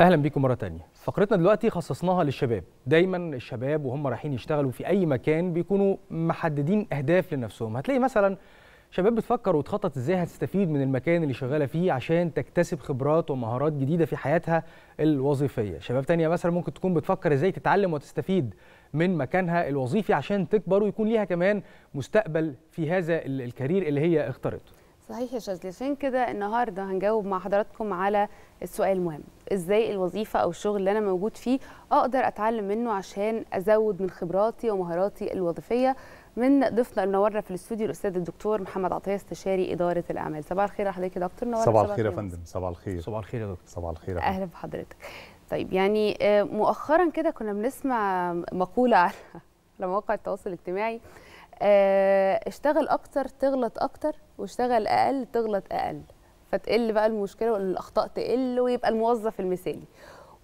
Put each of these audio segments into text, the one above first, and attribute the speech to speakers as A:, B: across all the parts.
A: اهلا بيكم مره تانية فقرتنا دلوقتي خصصناها للشباب دايما الشباب وهم رايحين يشتغلوا في اي مكان بيكونوا محددين اهداف لنفسهم هتلاقي مثلا شباب بتفكر وتخطط ازاي هتستفيد من المكان اللي شغاله فيه عشان تكتسب خبرات ومهارات جديده في حياتها الوظيفيه شباب تانية مثلا ممكن تكون بتفكر ازاي تتعلم وتستفيد من مكانها الوظيفي عشان تكبر ويكون ليها كمان مستقبل في هذا الكارير اللي هي اختارته
B: صحيح يا شاذلي عشان كده النهارده هنجاوب مع حضراتكم على السؤال المهم ازاي الوظيفه او الشغل اللي انا موجود فيه اقدر اتعلم منه عشان ازود من خبراتي ومهاراتي الوظيفيه من ضيفنا المنوره في الاستوديو الاستاذ الدكتور محمد عطيه استشاري اداره الاعمال صباح الخير حضرتك يا دكتور نور صباح الخير يا فندم
C: صباح الخير صباح الخير يا دكتور صباح الخير اهلا
B: بحضرتك طيب يعني آه، مؤخرا كده كنا بنسمع مقوله على مواقع التواصل الاجتماعي آه، اشتغل اكتر تغلط اكتر واشتغل اقل تغلط اقل فتقل بقى المشكله والاخطاء تقل ويبقى الموظف المثالي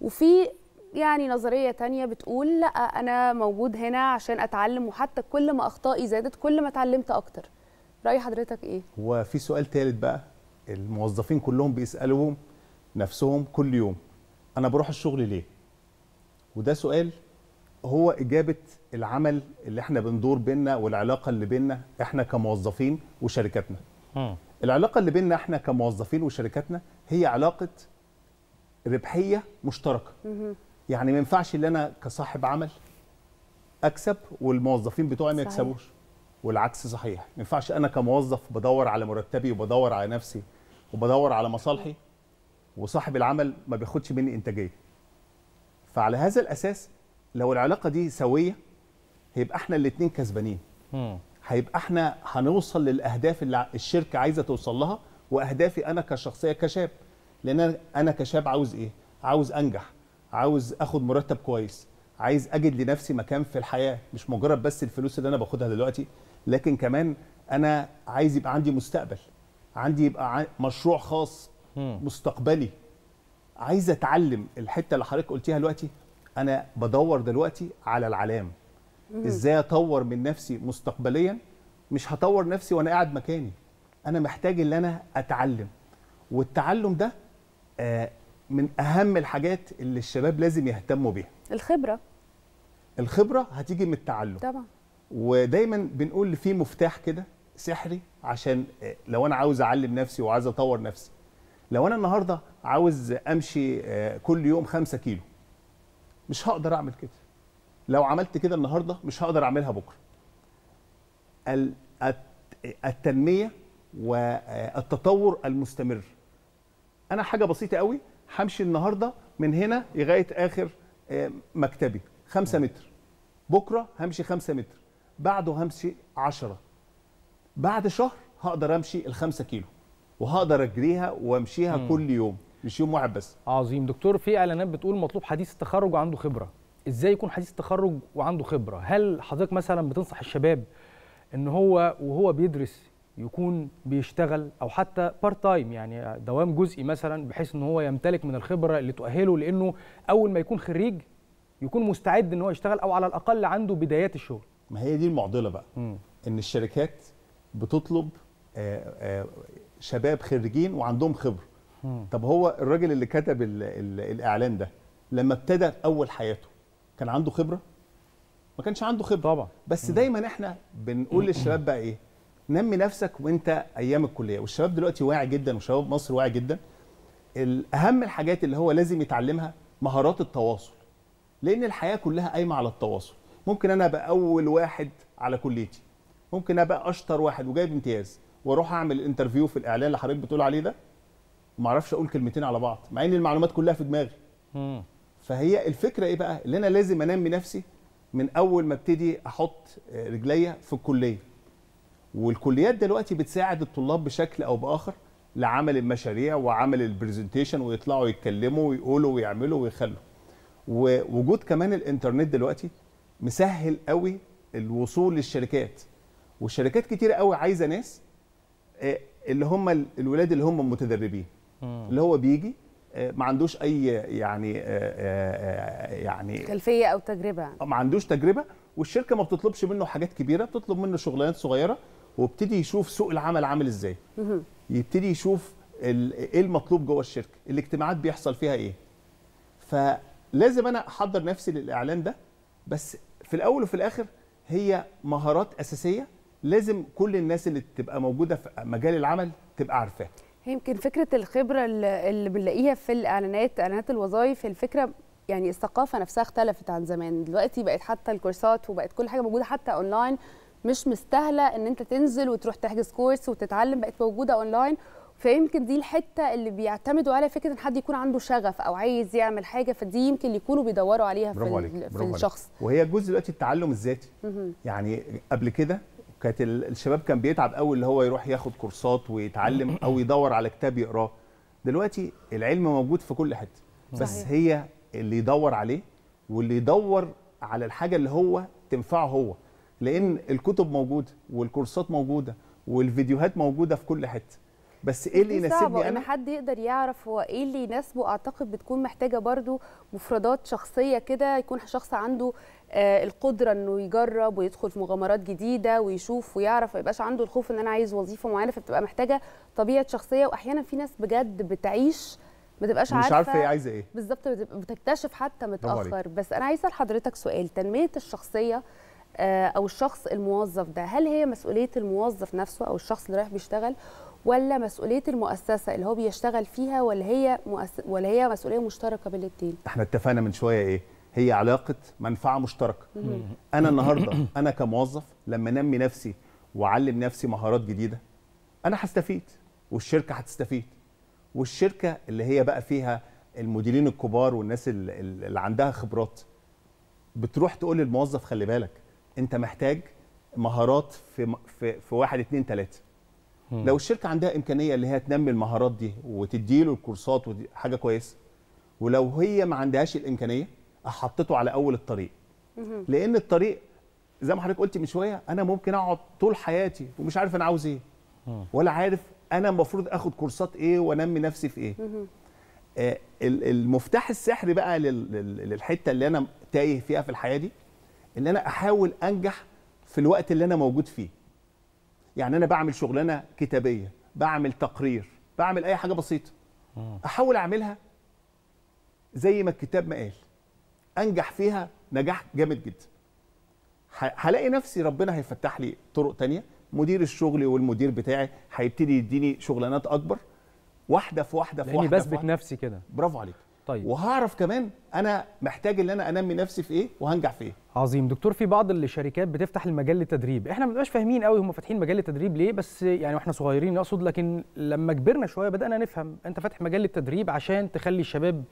B: وفي يعني نظريه تانية بتقول لا انا موجود هنا عشان اتعلم وحتى كل ما اخطائي زادت كل ما اتعلمت اكتر راي حضرتك ايه
C: هو في سؤال ثالث بقى الموظفين كلهم بيسالوا نفسهم كل يوم انا بروح الشغل ليه وده سؤال هو اجابه العمل اللي احنا بندور بينا والعلاقه اللي بيننا احنا كموظفين وشركاتنا م. العلاقه اللي بيننا احنا كموظفين وشركاتنا هي علاقه ربحيه مشتركه م. يعني ما ينفعش ان انا كصاحب عمل اكسب والموظفين بتوعي ما يكسبوش والعكس صحيح ما ينفعش انا كموظف بدور على مرتبي وبدور على نفسي وبدور على مصالحي وصاحب العمل ما بياخدش مني انتاجيه فعلى هذا الاساس لو العلاقه دي سويه هيبقى احنا الاثنين كسبانين هيبقى احنا هنوصل للاهداف اللي الشركه عايزه توصل لها واهدافي انا كشخصيه كشاب لان انا كشاب عاوز ايه عاوز انجح عاوز اخد مرتب كويس عايز اجد لنفسي مكان في الحياه مش مجرد بس الفلوس اللي انا باخدها دلوقتي لكن كمان انا عايز يبقى عندي مستقبل عندي يبقى مشروع خاص مستقبلي عايز اتعلم الحته اللي حضرتك قلتيها دلوقتي انا بدور دلوقتي على العلام ازاي اطور من نفسي مستقبليا مش هطور نفسي وانا قاعد مكاني انا محتاج ان انا اتعلم والتعلم ده آه، من اهم الحاجات اللي الشباب لازم يهتموا بيها الخبره الخبره هتيجي من التعلم طبعا ودايما بنقول في مفتاح كده سحري عشان آه، لو انا عاوز اعلم نفسي وعاوز اطور نفسي لو انا النهارده عاوز امشي آه، كل يوم 5 كيلو مش هقدر اعمل كده لو عملت كده النهارده مش هقدر اعملها بكره التنميه والتطور المستمر انا حاجه بسيطه قوي همشي النهارده من هنا لغايه اخر آه، مكتبي 5 متر بكره همشي 5 متر بعده همشي 10 بعد شهر هقدر امشي
A: ال 5 كيلو وهقدر اجريها وامشيها كل يوم مش يوم واحد بس عظيم دكتور في اعلانات بتقول مطلوب حديث التخرج عنده خبره ازاي يكون حديث التخرج وعنده خبره هل حضرتك مثلا بتنصح الشباب ان هو وهو بيدرس يكون بيشتغل او حتى بارت تايم يعني دوام جزئي مثلا بحيث ان هو يمتلك من الخبره اللي تؤهله لانه اول ما يكون خريج يكون مستعد ان هو يشتغل او على الاقل عنده بدايات الشغل ما هي دي المعضله بقى م. ان الشركات بتطلب آآ آه،
C: آآ آه، شباب خريجين وعندهم خبره طب هو الراجل اللي كتب الـ الـ الاعلان ده لما ابتدى اول حياته كان عنده خبره ما كانش عنده خبره طبعا بس دايما احنا بنقول للشباب بقى ايه نمي نفسك وانت ايام الكليه والشباب دلوقتي واعي جدا وشباب مصر واعي جدا الاهم الحاجات اللي هو لازم يتعلمها مهارات التواصل لان الحياه كلها قايمه على التواصل ممكن انا ابقى اول واحد على كليتي ممكن ابقى اشطر واحد وجايب امتياز واروح اعمل انترفيو في الاعلان اللي حضرتك بتقول عليه ده ما اعرفش اقول كلمتين على بعض مع ان المعلومات كلها في دماغي فهي الفكره ايه بقى اللي انا لازم انمي نفسي من اول ما ابتدي احط آه، رجليا في الكليه والكليات دلوقتي بتساعد الطلاب بشكل او باخر لعمل المشاريع وعمل البرزنتيشن ويطلعوا يتكلموا ويقولوا ويعملوا ويخلوا ووجود كمان الانترنت دلوقتي مسهل قوي الوصول للشركات والشركات كتيره قوي عايزه ناس آه، اللي هم الولاد اللي هم متدربين اللي هو بيجي آه، ما عندوش اي يعني آه، آه، يعني
B: خلفيه او تجربه
C: ما عندوش تجربه والشركه ما بتطلبش منه حاجات كبيره بتطلب منه شغلانات صغيره وابتدي يشوف سوق العمل عامل ازاي يبتدي يشوف ايه المطلوب جوه الشركه الاجتماعات بيحصل فيها ايه فلازم انا احضر نفسي للاعلان ده بس في الاول وفي الاخر هي مهارات اساسيه لازم كل الناس اللي تبقى موجوده في مجال العمل تبقى عارفاها
B: يمكن فكره الخبره اللي بنلاقيها في الاعلانات اعلانات الوظائف الفكره يعني الثقافه نفسها اختلفت عن زمان دلوقتي بقت حتى الكورسات وبقت كل حاجه موجوده حتى اونلاين مش مستاهله ان انت تنزل وتروح تحجز كورس وتتعلم بقت موجوده اونلاين فيمكن دي الحته اللي بيعتمدوا على فكره ان حد يكون عنده شغف او عايز يعمل حاجه فدي يمكن يكونوا بيدوروا عليها في, عليك. في الشخص
C: وهي جزء دلوقتي التعلم الذاتي يعني قبل كده كانت الشباب كان بيتعب قوي اللي هو يروح ياخد كورسات ويتعلم او يدور على كتاب يقراه دلوقتي العلم موجود في كل حته بس صحيح. هي اللي يدور عليه واللي يدور على الحاجه اللي هو تنفعه هو لان الكتب موجوده والكورسات موجوده والفيديوهات موجوده في كل حته بس ايه اللي يناسبني انا ان
B: حد يقدر يعرف هو ايه اللي يناسبه اعتقد بتكون محتاجه برضو مفردات شخصيه كده يكون شخص عنده آه، القدره انه يجرب ويدخل في مغامرات جديده ويشوف ويعرف ما يبقاش عنده الخوف ان انا عايز وظيفه معينه فبتبقى محتاجه طبيعه شخصيه واحيانا في ناس بجد بتعيش ما تبقاش عارفه مش عارفه هي عايزه ايه بالظبط بتكتشف حتى متاخر بس انا عايزه لحضرتك سؤال تنميه الشخصيه آه، او الشخص الموظف ده هل هي مسؤوليه الموظف نفسه او الشخص اللي رايح بيشتغل ولا مسؤوليه المؤسسه اللي هو بيشتغل فيها ولا هي مؤس... ولا هي مسؤوليه مشتركه بين الاثنين
C: احنا اتفقنا من شويه ايه هي علاقه منفعه مشتركه انا النهارده انا كموظف لما انمي نفسي واعلم نفسي مهارات جديده انا هستفيد والشركه هتستفيد والشركه اللي هي بقى فيها المديرين الكبار والناس اللي عندها خبرات بتروح تقول للموظف خلي بالك انت محتاج مهارات في في, في واحد اتنين تلاته لو الشركه عندها امكانيه اللي هي تنمي المهارات دي وتديله الكورسات ودي حاجه كويسه ولو هي ما عندهاش الامكانيه حطيته على اول الطريق لان الطريق زي ما حضرتك قلتي من شويه انا ممكن اقعد طول حياتي ومش عارف انا عاوز ايه ولا عارف انا المفروض اخد كورسات ايه وانمي نفسي في ايه آه، المفتاح السحري بقى للحته اللي انا تايه فيها في الحياه دي ان انا احاول انجح في الوقت اللي انا موجود فيه يعني انا بعمل شغلانه كتابيه بعمل تقرير بعمل اي حاجه بسيطه احاول اعملها زي ما الكتاب ما قال انجح فيها نجاح جامد جدا هلاقي نفسي ربنا هيفتح لي طرق تانية مدير الشغل والمدير بتاعي هيبتدي يديني شغلانات اكبر واحده في واحده في واحده بثبت نفسي كده برافو عليك طيب
A: وهعرف كمان انا محتاج ان انا انمي نفسي في ايه وهنجح في ايه عظيم دكتور في بعض الشركات بتفتح المجال للتدريب احنا ما بنبقاش فاهمين قوي هم فاتحين مجال للتدريب ليه بس يعني واحنا صغيرين اقصد لكن لما كبرنا شويه بدانا نفهم انت فاتح مجال للتدريب عشان تخلي الشباب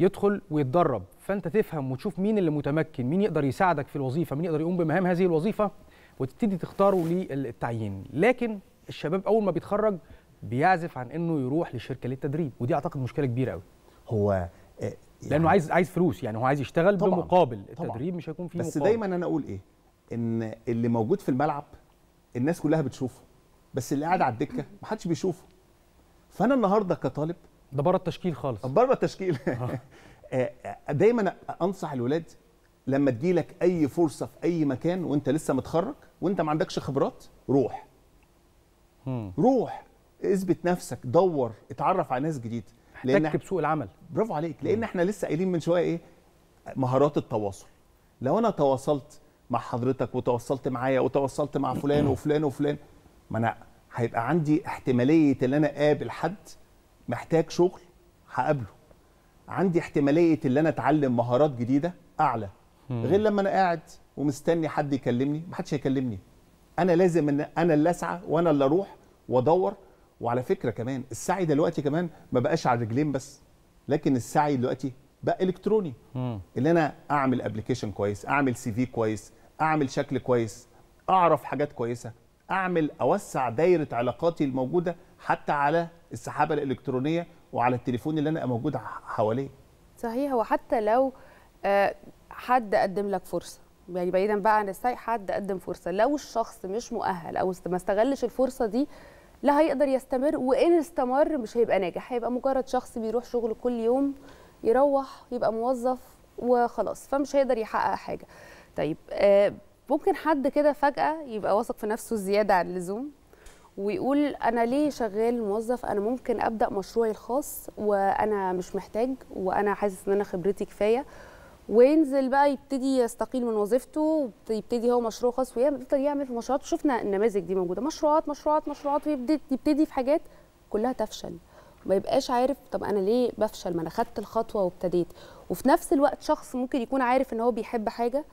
A: يدخل ويتدرب فانت تفهم وتشوف مين اللي متمكن مين يقدر يساعدك في الوظيفه مين يقدر يقوم بمهام هذه الوظيفه وتبتدي تختاره للتعيين لكن الشباب اول ما بيتخرج بيعزف عن انه يروح لشركه للتدريب ودي اعتقد مشكله كبيره قوي هو آه، يعني لانه عايز عايز فلوس يعني هو عايز يشتغل طبعًا بمقابل طبعًا التدريب مش هيكون فيه بس مقابل. دايما انا اقول ايه
C: ان اللي موجود في الملعب الناس كلها بتشوفه بس اللي قاعد على الدكه محدش بيشوفه فانا النهارده كطالب ده بره التشكيل خالص بره التشكيل آه. آه، آه، دايما انصح الولاد لما تجيلك اي فرصه في اي مكان وانت لسه متخرج وانت ما عندكش خبرات روح روح اثبت نفسك دور اتعرف على ناس جديد لان بسوق العمل برافو عليك لان احنا لسه قايلين من شويه ايه مهارات التواصل لو انا تواصلت مع حضرتك وتواصلت معايا وتواصلت مع فلان وفلان وفلان ما انا هيبقى عندي احتماليه ان انا اقابل حد محتاج شغل هقابله عندي احتماليه ان انا اتعلم مهارات جديده اعلى غير لما انا قاعد ومستني حد يكلمني محدش هيكلمني انا لازم ان انا اللي اسعى وانا اللي اروح وادور وعلى فكره كمان السعي دلوقتي كمان ما بقاش على رجلين بس لكن السعي دلوقتي بقى الكتروني مم. اللي انا اعمل ابلكيشن كويس اعمل سي في كويس اعمل شكل كويس اعرف حاجات كويسه اعمل اوسع دايره علاقاتي الموجوده حتى على السحابه الالكترونيه وعلى التليفون اللي انا موجود حواليه
B: صحيح وحتى لو آه، حد قدم لك فرصه يعني بعيدا بقى عن السعي حد قدم فرصه لو الشخص مش مؤهل او ما استغلش الفرصه دي لا هيقدر يستمر وان استمر مش هيبقى ناجح هيبقى مجرد شخص بيروح شغله كل يوم يروح يبقى موظف وخلاص فمش هيقدر يحقق حاجه طيب آه، ممكن حد كده فجاه يبقى واثق في نفسه زياده عن اللزوم ويقول انا ليه شغال موظف انا ممكن ابدا مشروعي الخاص وانا مش محتاج وانا حاسس ان انا خبرتي كفايه وينزل بقى يبتدي يستقيل من وظيفته ويبتدي هو مشروع خاص ويفضل يعمل في مشروعات شفنا النماذج دي موجوده مشروعات مشروعات مشروعات ويبتدي يبتدي في حاجات كلها تفشل ما يبقاش عارف طب انا ليه بفشل ما انا خدت الخطوه وابتديت وفي نفس الوقت شخص ممكن يكون عارف ان هو بيحب حاجه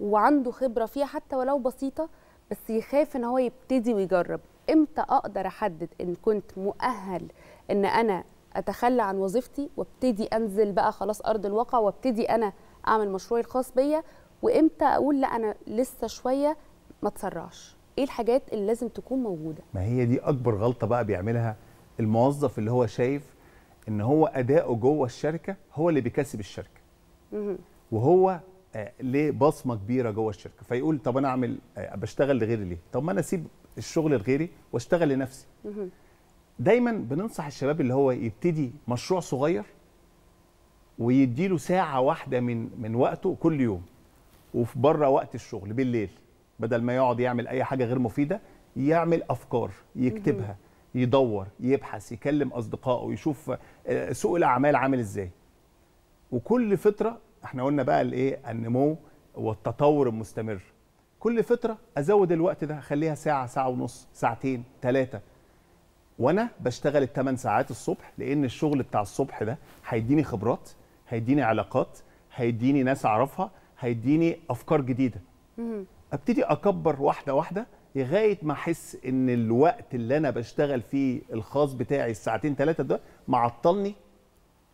B: وعنده خبره فيها حتى ولو بسيطه بس يخاف ان هو يبتدي ويجرب امتى اقدر احدد ان كنت مؤهل ان انا اتخلى عن وظيفتي وابتدي انزل بقى خلاص ارض الواقع وابتدي انا اعمل مشروعي الخاص بيا وامتى اقول لا انا لسه شويه ما اتسرعش ايه الحاجات اللي لازم تكون موجوده
C: ما هي دي اكبر غلطه بقى بيعملها الموظف اللي هو شايف ان هو اداؤه جوه الشركه هو اللي بيكسب الشركه وهو آه، ليه بصمه كبيره جوه الشركه فيقول طب انا اعمل آه، بشتغل لغيري ليه طب ما انا اسيب الشغل الغيري واشتغل لنفسي دايما بننصح الشباب اللي هو يبتدي مشروع صغير ويديله ساعه واحده من من وقته كل يوم وفي بره وقت الشغل بالليل بدل ما يقعد يعمل اي حاجه غير مفيده يعمل افكار يكتبها يدور يبحث يكلم اصدقائه يشوف آه، سوق الاعمال عامل ازاي وكل فتره احنا قلنا بقى الايه النمو والتطور المستمر كل فتره ازود الوقت ده اخليها ساعه ساعه ونص ساعتين ثلاثه وانا بشتغل الثمان ساعات الصبح لان الشغل بتاع الصبح ده هيديني خبرات هيديني علاقات هيديني ناس اعرفها هيديني افكار جديده ابتدي اكبر واحده واحده لغايه ما احس ان الوقت اللي انا بشتغل فيه الخاص بتاعي الساعتين ثلاثه ده معطلني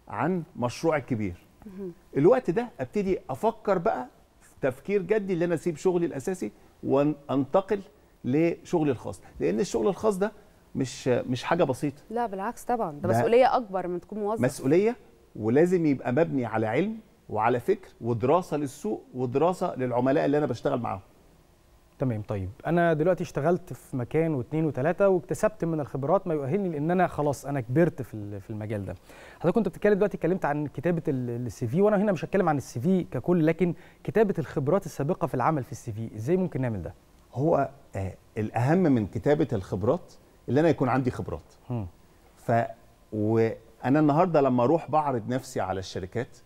C: عن مشروعي الكبير الوقت ده ابتدي افكر بقى تفكير جدي اللي انا اسيب شغلي الاساسي وانتقل لشغلي الخاص لان الشغل الخاص ده مش مش حاجه بسيطه
B: لا بالعكس طبعا ده, مسؤوليه اكبر من تكون موظف
C: مسؤوليه ولازم يبقى مبني على علم وعلى فكر ودراسه للسوق ودراسه للعملاء اللي انا بشتغل معاهم
A: تمام طيب انا دلوقتي اشتغلت في مكان واثنين وثلاثه واكتسبت من الخبرات ما يؤهلني لان انا خلاص انا كبرت في في المجال ده حضرتك كنت بتتكلم دلوقتي اتكلمت عن كتابه السي في وانا هنا مش هتكلم عن السي في ككل لكن كتابه الخبرات السابقه في العمل في السي في ازاي ممكن نعمل ده
C: هو آه الاهم من كتابه الخبرات اللي انا يكون عندي خبرات ف وانا النهارده لما اروح بعرض نفسي على الشركات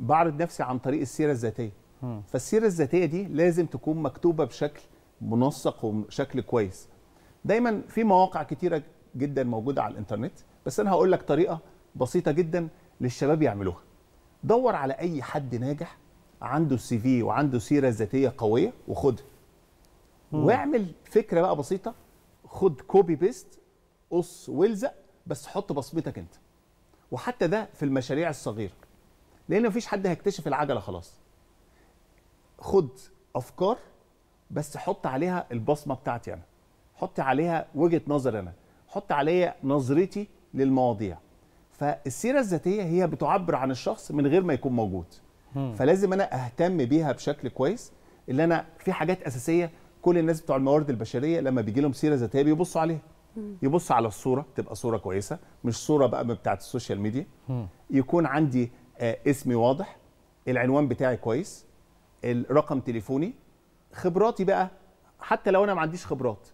C: بعرض نفسي عن طريق السيره الذاتيه فالسيره الذاتيه دي لازم تكون مكتوبه بشكل منسق وشكل كويس دايما في مواقع كتيره جدا موجوده على الانترنت بس انا هقول لك طريقه بسيطه جدا للشباب يعملوها دور على اي حد ناجح عنده سي في وعنده سيره ذاتيه قويه وخدها واعمل فكره بقى بسيطه خد كوبي بيست قص والزق بس حط بصمتك انت وحتى ده في المشاريع الصغيره لان مفيش حد هيكتشف العجله خلاص خد افكار بس حط عليها البصمه بتاعتي انا حط عليها وجهه نظر انا حط عليها نظرتي للمواضيع فالسيره الذاتيه هي بتعبر عن الشخص من غير ما يكون موجود فلازم انا اهتم بيها بشكل كويس اللي انا في حاجات اساسيه كل الناس بتوع الموارد البشريه لما بيجي لهم سيره ذاتيه بيبصوا عليها يبص على الصوره تبقى صوره كويسه مش صوره بقى بتاعت السوشيال ميديا يكون عندي آه اسمي واضح العنوان بتاعي كويس الرقم تليفوني خبراتي بقى حتى لو انا ما عنديش خبرات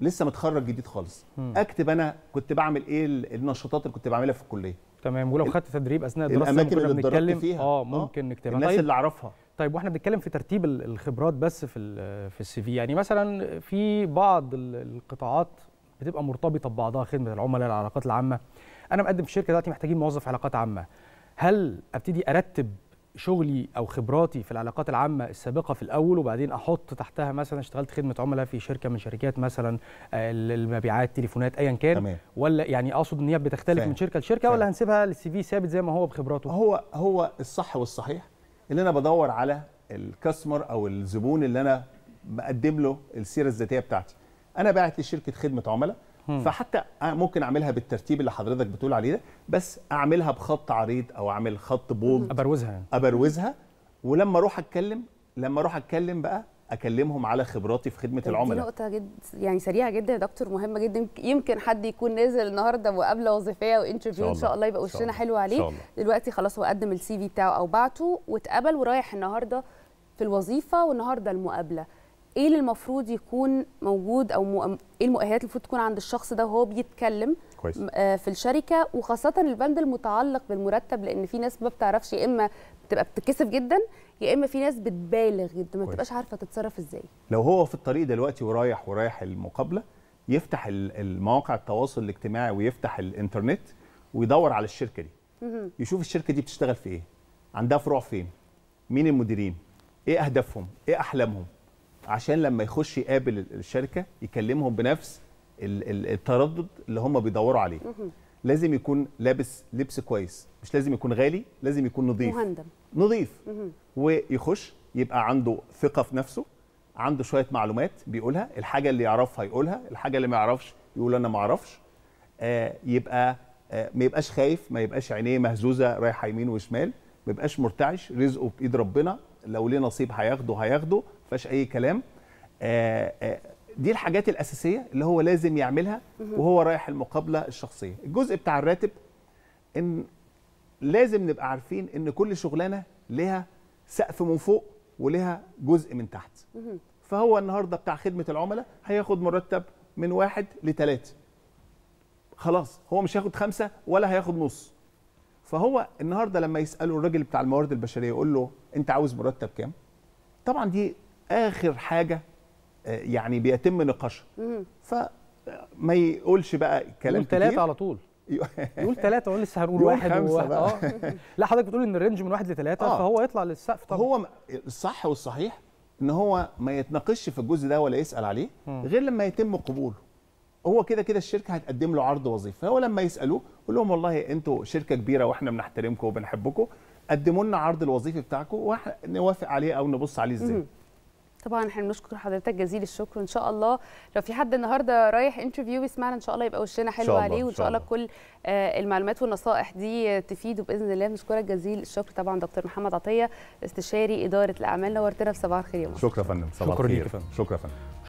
C: لسه متخرج جديد خالص م. اكتب انا كنت بعمل ايه النشاطات اللي كنت بعملها في الكليه تمام ولو خدت تدريب اثناء الدراسه الاماكن اللي بنتكلم فيها اه, آه. ممكن نكتبها الناس طيب. اللي
A: اعرفها طيب واحنا بنتكلم في ترتيب الخبرات بس في في السي في يعني مثلا في بعض القطاعات بتبقى مرتبطه ببعضها خدمه العملاء العلاقات العامه انا مقدم في شركه دلوقتي محتاجين موظف علاقات عامه هل ابتدي ارتب شغلي او خبراتي في العلاقات العامه السابقه في الاول وبعدين احط تحتها مثلا اشتغلت خدمه عملاء في شركه من شركات مثلا آه، المبيعات تليفونات ايا كان تمام. ولا يعني اقصد ان هي بتختلف فهم. من شركه لشركه فهم. ولا هنسيبها للسي في ثابت زي ما هو بخبراته هو هو الصح والصحيح اللي انا بدور على الكاستمر او الزبون اللي انا
C: بقدم له السيره الذاتيه بتاعتي انا باعت لشركه خدمه عملاء فحتى ممكن اعملها بالترتيب اللي حضرتك بتقول عليه ده بس اعملها بخط عريض او اعمل خط بولد ابروزها يعني. ابروزها ولما اروح اتكلم لما اروح اتكلم بقى اكلمهم على خبراتي في خدمه العملاء دي
B: نقطه جد يعني سريعه جدا يا دكتور مهمه جدا يمكن حد يكون نازل النهارده مقابله وظيفيه وانترفيو ان شاء الله يبقى وشنا حلو عليه دلوقتي خلاص هو قدم السي في بتاعه او بعته واتقبل ورايح النهارده في الوظيفه والنهارده المقابله ايه اللي المفروض يكون موجود او مؤم... ايه المؤهلات المفروض تكون عند الشخص ده وهو بيتكلم كويس. آه، في الشركه وخاصه البند المتعلق بالمرتب لان في ناس ما بتعرفش يا اما بتبقى بتتكسف جدا يا اما في ناس بتبالغ جدا ما بتبقاش عارفه تتصرف ازاي
C: لو هو في الطريق دلوقتي ورايح ورايح المقابله يفتح المواقع التواصل الاجتماعي ويفتح الانترنت ويدور على الشركه دي يشوف الشركه دي بتشتغل في ايه عندها فروع فين مين المديرين ايه اهدافهم ايه احلامهم عشان لما يخش يقابل الشركه يكلمهم بنفس التردد اللي هم بيدوروا عليه لازم يكون لابس لبس كويس مش لازم يكون غالي لازم يكون نظيف مهندم نظيف ويخش يبقى عنده ثقه في نفسه عنده شويه معلومات بيقولها الحاجه اللي يعرفها يقولها الحاجه اللي ما يعرفش يقول انا ما اعرفش آه يبقى آه ما يبقاش خايف ما يبقاش عينيه مهزوزه رايحه يمين وشمال ما يبقاش مرتعش رزقه بايد ربنا لو ليه نصيب هياخده هياخده فيهاش اي كلام آآ آه، آآ آه، دي الحاجات الاساسيه اللي هو لازم يعملها وهو رايح المقابله الشخصيه الجزء بتاع الراتب ان لازم نبقى عارفين ان كل شغلانه لها سقف من فوق ولها جزء من تحت فهو النهارده بتاع خدمه العملاء هياخد مرتب من واحد لثلاثه خلاص هو مش هياخد خمسه ولا هياخد نص فهو النهارده لما يساله الراجل بتاع الموارد البشريه يقول له انت عاوز مرتب كام طبعا دي اخر حاجه آه، يعني بيتم نقاشها فما آه، يقولش بقى
A: كلام كتير ثلاثه على طول يقول ثلاثة وانا لسه هنقول واحد و... اه لا حضرتك بتقول ان الرينج من واحد لثلاثة آه. فهو يطلع للسقف طبعا هو الصح والصحيح ان هو ما
C: يتناقش في الجزء ده ولا يسأل عليه غير لما يتم قبوله هو كده كده الشركه هتقدم له عرض وظيفي فهو لما يسالوه يقول لهم والله انتوا شركه كبيره واحنا بنحترمكم وبنحبكم قدموا لنا عرض الوظيفي بتاعكم ونوافق عليه او نبص عليه ازاي
B: طبعا احنا بنشكر حضرتك جزيل الشكر ان شاء الله لو في حد النهارده رايح انترفيو بيسمعنا ان شاء الله يبقى وشنا حلو عليه وان شاء الله كل آه، المعلومات والنصائح دي تفيده باذن الله بنشكرك جزيل الشكر طبعا دكتور محمد عطيه استشاري اداره الاعمال نورتنا في صباح الخير يا مصر شكرا
C: يا فندم صباح الخير شكرا فندم شكرا يا فندم